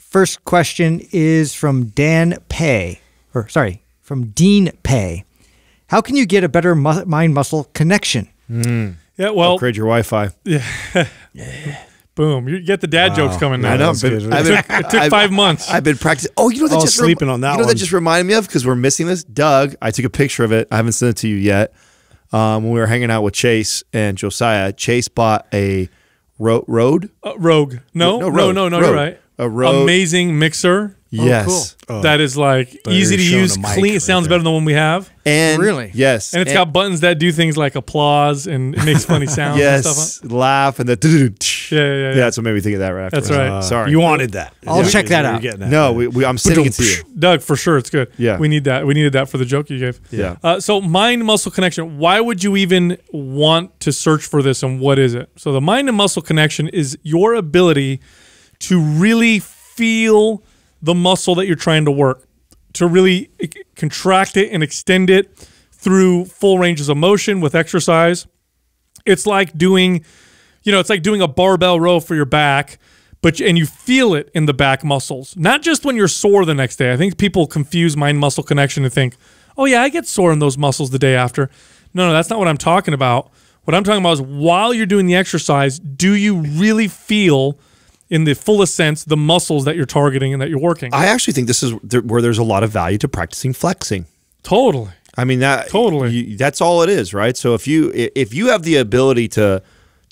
First question is from Dan Pay, or sorry, from Dean Pay. How can you get a better mu mind muscle connection? Mm. Yeah, well, upgrade your Wi-Fi. Yeah. Boom! You get the dad wow. jokes coming now. I know, it, it, took, five months. I've been practicing. Oh, you know that oh, just sleeping on that. You know one. that just reminded me of because we're missing this. Doug, I took a picture of it. I haven't sent it to you yet. Um, when we were hanging out with Chase and Josiah, Chase bought a ro road. Uh, rogue. No, no, no, no, no. You're right a Rode. Amazing mixer. Yes. Oh, cool. oh, that is like easy to use, clean. Right sounds there. better than the one we have. And really, yes. And it's and got buttons that do things like applause and it makes funny sounds. yes, and laugh and the. Yeah, yeah, yeah, yeah. That's what made me think of that right That's right. Uh, Sorry, you wanted that. I'll yeah. check that out. That, no, we, we, I'm sending it to you, Doug, for sure. It's good. Yeah, we need that. We needed that for the joke you gave. Yeah. Uh, so mind muscle connection. Why would you even want to search for this, and what is it? So the mind and muscle connection is your ability to really feel the muscle that you're trying to work, to really contract it and extend it through full ranges of motion with exercise. It's like doing, you know, it's like doing a barbell row for your back, but and you feel it in the back muscles, not just when you're sore the next day. I think people confuse mind muscle connection and think, oh yeah, I get sore in those muscles the day after. No, no, that's not what I'm talking about. What I'm talking about is while you're doing the exercise, do you really feel in the fullest sense, the muscles that you're targeting and that you're working. I actually think this is where there's a lot of value to practicing flexing. Totally. I mean that totally. You, that's all it is, right? So if you if you have the ability to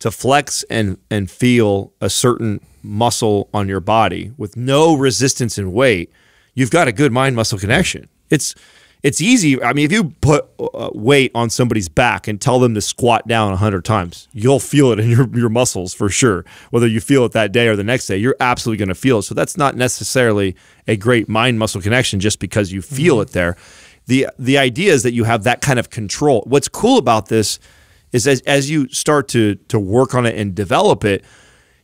to flex and and feel a certain muscle on your body with no resistance and weight, you've got a good mind muscle connection. It's it's easy. I mean, if you put uh, uh, weight on somebody's back and tell them to squat down 100 times, you'll feel it in your, your muscles for sure. Whether you feel it that day or the next day, you're absolutely going to feel it. So that's not necessarily a great mind muscle connection just because you feel mm -hmm. it there. The, the idea is that you have that kind of control. What's cool about this is as, as you start to, to work on it and develop it,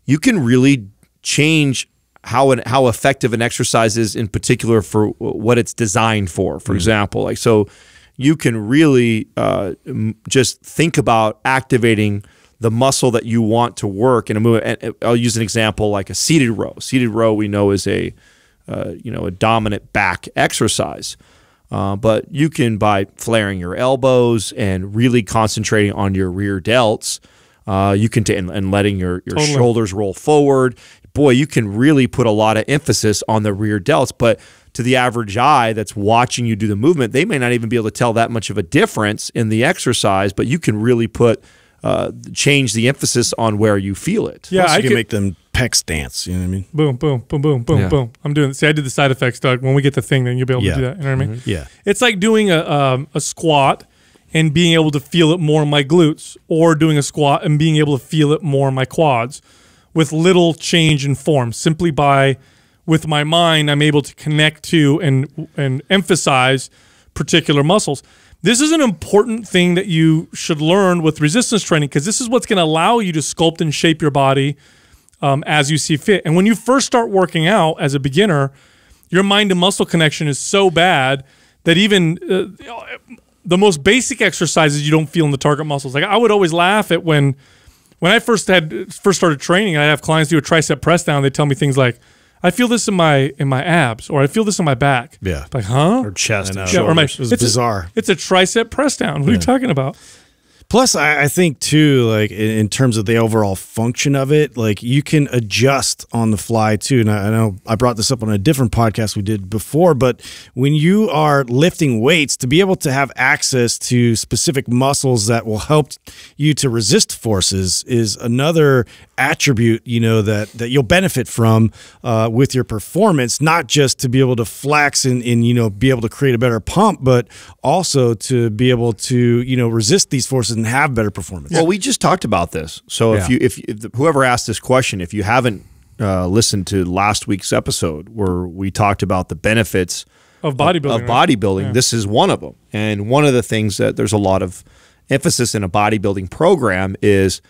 you can really change how an, how effective an exercise is in particular for what it's designed for. For mm. example, like so, you can really uh, just think about activating the muscle that you want to work in a movement. And I'll use an example like a seated row. Seated row we know is a uh, you know a dominant back exercise. Uh, but you can by flaring your elbows and really concentrating on your rear delts, uh, you can t- and, and, letting your, your totally. shoulders roll forward boy, you can really put a lot of emphasis on the rear delts. But to the average eye that's watching you do the movement, they may not even be able to tell that much of a difference in the exercise, but you can really put uh, change the emphasis on where you feel it. Yeah, Plus, I you can could, make them pecs dance. You know what I mean? Boom, boom, boom, boom, boom, yeah. boom. I'm doing. See, I did the side effects, Doug. When we get the thing, then you'll be able yeah. to do that. You know what I mean? Mm -hmm. Yeah. It's like doing a um, a squat and being able to feel it more in my glutes, or doing a squat and being able to feel it more in my quads with little change in form simply by with my mind I'm able to connect to and and emphasize particular muscles. This is an important thing that you should learn with resistance training because this is what's going to allow you to sculpt and shape your body um, as you see fit. And when you first start working out as a beginner, your mind and muscle connection is so bad that even uh, the most basic exercises you don't feel in the target muscles. Like I would always laugh at when when I first had first started training, I have clients do a tricep press down. They tell me things like, "I feel this in my in my abs," or "I feel this in my back." Yeah, like huh? Or chest, yeah, or my, it's bizarre. A, it's a tricep press down. What yeah. are you talking about? Plus, I, I think too, like in, in, terms of the overall function of it, like you can adjust on the fly too. And I, I know I brought this up on a different podcast we did before, but when you are lifting weights, to be able to have access to specific muscles that will help you to resist forces is another attribute you know that that you'll benefit from uh, with your performance not just to be able to flex and, and you know be able to create a better pump but also to be able to you know resist these forces and have better performance. Well, we just talked about this. So if yeah. you if, if, whoever asked this question, if you haven't uh, listened to last week's episode where we talked about the benefits of bodybuilding, of, of bodybuilding, right? yeah. this is one of them. And one of the things that there's a lot of emphasis in a bodybuilding program is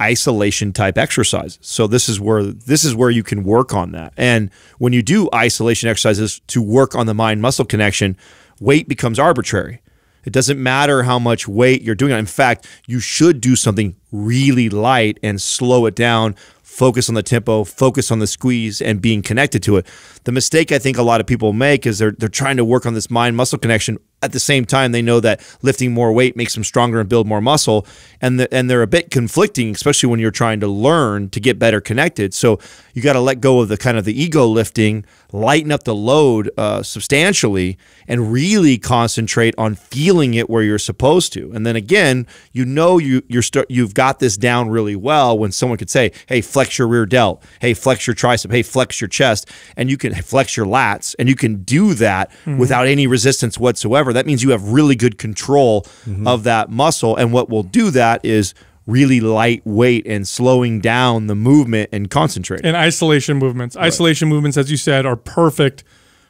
isolation type exercises. So this is where this is where you can work on that. And when you do isolation exercises to work on the mind muscle connection, weight becomes arbitrary. It doesn't matter how much weight you're doing. In fact, you should do something really light and slow it down focus on the tempo, focus on the squeeze, and being connected to it. The mistake I think a lot of people make is they're they're trying to work on this mind muscle connection at the same time they know that lifting more weight makes them stronger and build more muscle and the, and they're a bit conflicting especially when you're trying to learn to get better connected so you got to let go of the kind of the ego lifting lighten up the load uh, substantially and really concentrate on feeling it where you're supposed to and then again you know you you're you you've got this down really well when someone could say hey flex your rear delt hey flex your tricep hey flex your chest and you can flex your lats and you can do that mm -hmm. without any resistance whatsoever whatever, that means you have really good control mm-hmm. of that muscle. And what will do that is really lightweight and slowing down the movement and concentrating. And isolation movements. Right. Isolation movements, as you said, are perfect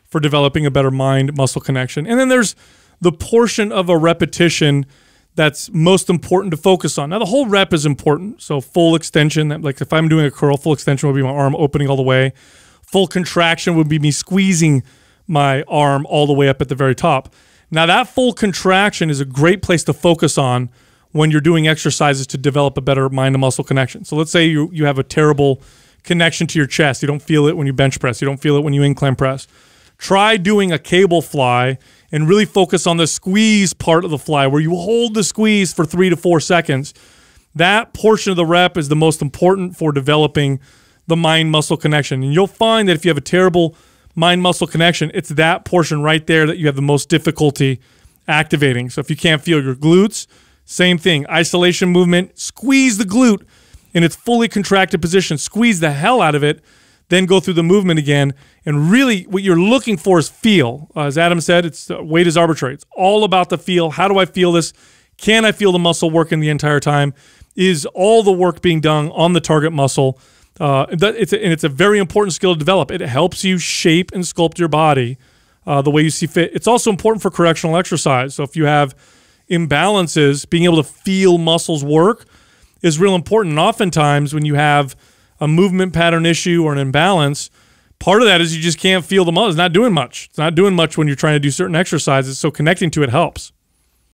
for developing a better mind muscle connection. And then there's the portion of a repetition that's most important to focus on. Now, the whole rep is important. So, full extension, like if I'm doing a curl, full extension would be my arm opening all the way. Full contraction would be me squeezing my arm all the way up at the very top. Now, that full contraction is a great place to focus on when you're doing exercises to develop a better mind to muscle connection. So, let's say you, you have a terrible connection to your chest. You don't feel it when you bench press, you don't feel it when you incline press. Try doing a cable fly and really focus on the squeeze part of the fly where you hold the squeeze for three to four seconds. That portion of the rep is the most important for developing the mind muscle connection. And you'll find that if you have a terrible mind muscle connection, it's that portion right there that you have the most difficulty activating. So if you can't feel your glutes, same thing. Isolation movement, squeeze the glute in its fully contracted position, squeeze the hell out of it, then go through the movement again. And really, what you're looking for is feel. Uh, as Adam said, it's uh, weight is arbitrary. It's all about the feel. How do I feel this? Can I feel the muscle working the entire time? Is all the work being done on the target muscle? Uh, it's a, and it's a very important skill to develop. It helps you shape and sculpt your body uh, the way you see fit. It's also important for correctional exercise. So if you have imbalances, being able to feel muscles work is real important. And oftentimes when you have a movement pattern issue or an imbalance, part of that is you just can't feel the muscle. It's not doing much. It's not doing much when you're trying to do certain exercises. So connecting to it helps.